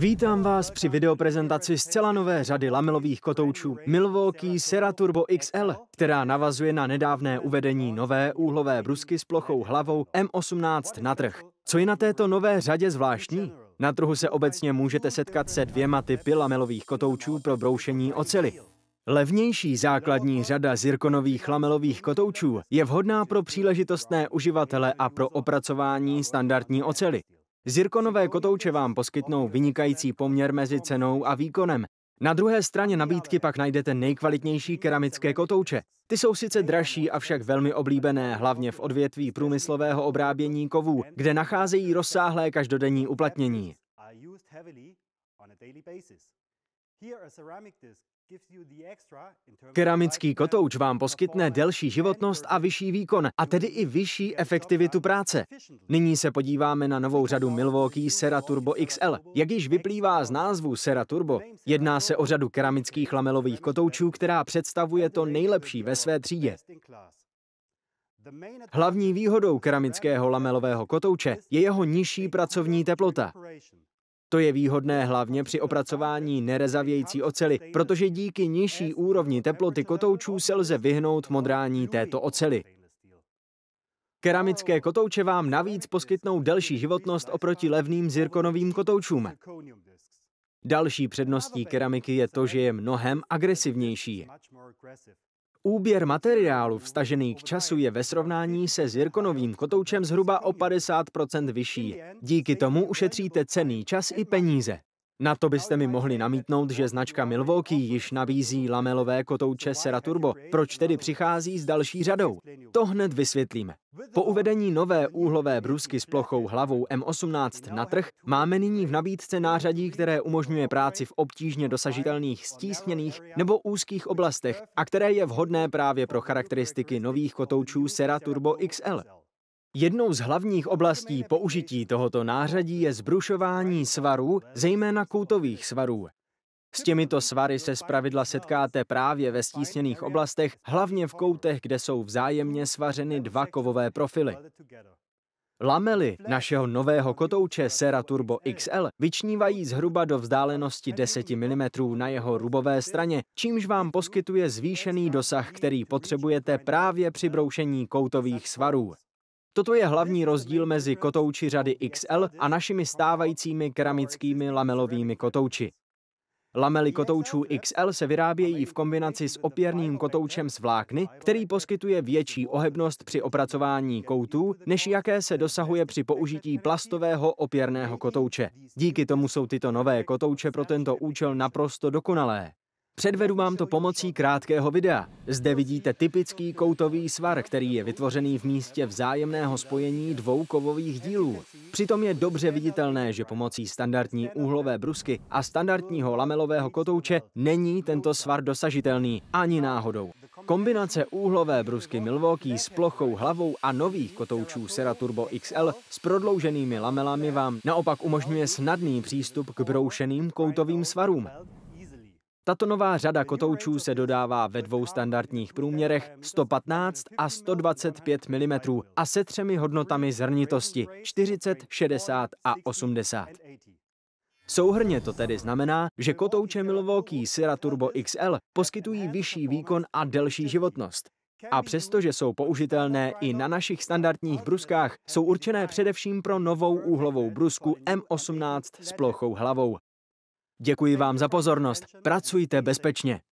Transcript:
Vítám vás při videoprezentaci zcela nové řady lamelových kotoučů Milwaukee Sera Turbo XL, která navazuje na nedávné uvedení nové úhlové brusky s plochou hlavou M18 na trh. Co je na této nové řadě zvláštní? Na trhu se obecně můžete setkat se dvěma typy lamelových kotoučů pro broušení ocely. Levnější základní řada zirkonových lamelových kotoučů je vhodná pro příležitostné uživatele a pro opracování standardní ocely. Zirkonové kotouče vám poskytnou vynikající poměr mezi cenou a výkonem. Na druhé straně nabídky pak najdete nejkvalitnější keramické kotouče. Ty jsou sice dražší, avšak velmi oblíbené, hlavně v odvětví průmyslového obrábění kovů, kde nacházejí rozsáhlé každodenní uplatnění. Keramický kotouč vám poskytne delší životnost a vyšší výkon, a tedy i vyšší efektivitu práce. Nyní se podíváme na novou řadu Milwaukee Sera Turbo XL. Jak již vyplývá z názvu Sera Turbo, jedná se o řadu keramických lamelových kotoučů, která představuje to nejlepší ve své třídě. Hlavní výhodou keramického lamelového kotouče je jeho nižší pracovní teplota. To je výhodné hlavně při opracování nerezavějící ocely, protože díky nižší úrovni teploty kotoučů se lze vyhnout modrání této ocely. Keramické kotouče vám navíc poskytnou delší životnost oproti levným zirkonovým kotoučům. Další předností keramiky je to, že je mnohem agresivnější. Úběr materiálu vstažený k času je ve srovnání se zirkonovým kotoučem zhruba o 50 vyšší. Díky tomu ušetříte cený čas i peníze. Na to byste mi mohli namítnout, že značka Milwaukee již nabízí lamelové kotouče Sera Turbo. Proč tedy přichází s další řadou? To hned vysvětlíme. Po uvedení nové úhlové brusky s plochou hlavou M18 na trh máme nyní v nabídce nářadí, které umožňuje práci v obtížně dosažitelných, stísněných nebo úzkých oblastech a které je vhodné právě pro charakteristiky nových kotoučů Sera Turbo XL. Jednou z hlavních oblastí použití tohoto nářadí je zbrušování svarů, zejména koutových svarů. S těmito svary se zpravidla setkáte právě ve stísněných oblastech, hlavně v koutech, kde jsou vzájemně svařeny dva kovové profily. Lamely našeho nového kotouče Sera Turbo XL vyčnívají zhruba do vzdálenosti 10 mm na jeho rubové straně, čímž vám poskytuje zvýšený dosah, který potřebujete právě při broušení koutových svarů. Toto je hlavní rozdíl mezi kotouči řady XL a našimi stávajícími keramickými lamelovými kotouči. Lamely kotoučů XL se vyrábějí v kombinaci s opěrným kotoučem z vlákny, který poskytuje větší ohebnost při opracování koutů, než jaké se dosahuje při použití plastového opěrného kotouče. Díky tomu jsou tyto nové kotouče pro tento účel naprosto dokonalé. Předvedu vám to pomocí krátkého videa. Zde vidíte typický koutový svar, který je vytvořený v místě vzájemného spojení dvou kovových dílů. Přitom je dobře viditelné, že pomocí standardní úhlové brusky a standardního lamelového kotouče není tento svar dosažitelný ani náhodou. Kombinace úhlové brusky Milwaukee s plochou hlavou a nových kotoučů Sera Turbo XL s prodlouženými lamelami vám naopak umožňuje snadný přístup k broušeným koutovým svarům. Tato nová řada kotoučů se dodává ve dvou standardních průměrech 115 a 125 mm a se třemi hodnotami zrnitosti 40, 60 a 80. Souhrně to tedy znamená, že kotouče Milwaukee Sira Turbo XL poskytují vyšší výkon a delší životnost. A přestože jsou použitelné i na našich standardních bruskách, jsou určené především pro novou úhlovou brusku M18 s plochou hlavou, Děkuji vám za pozornost. Pracujte bezpečně.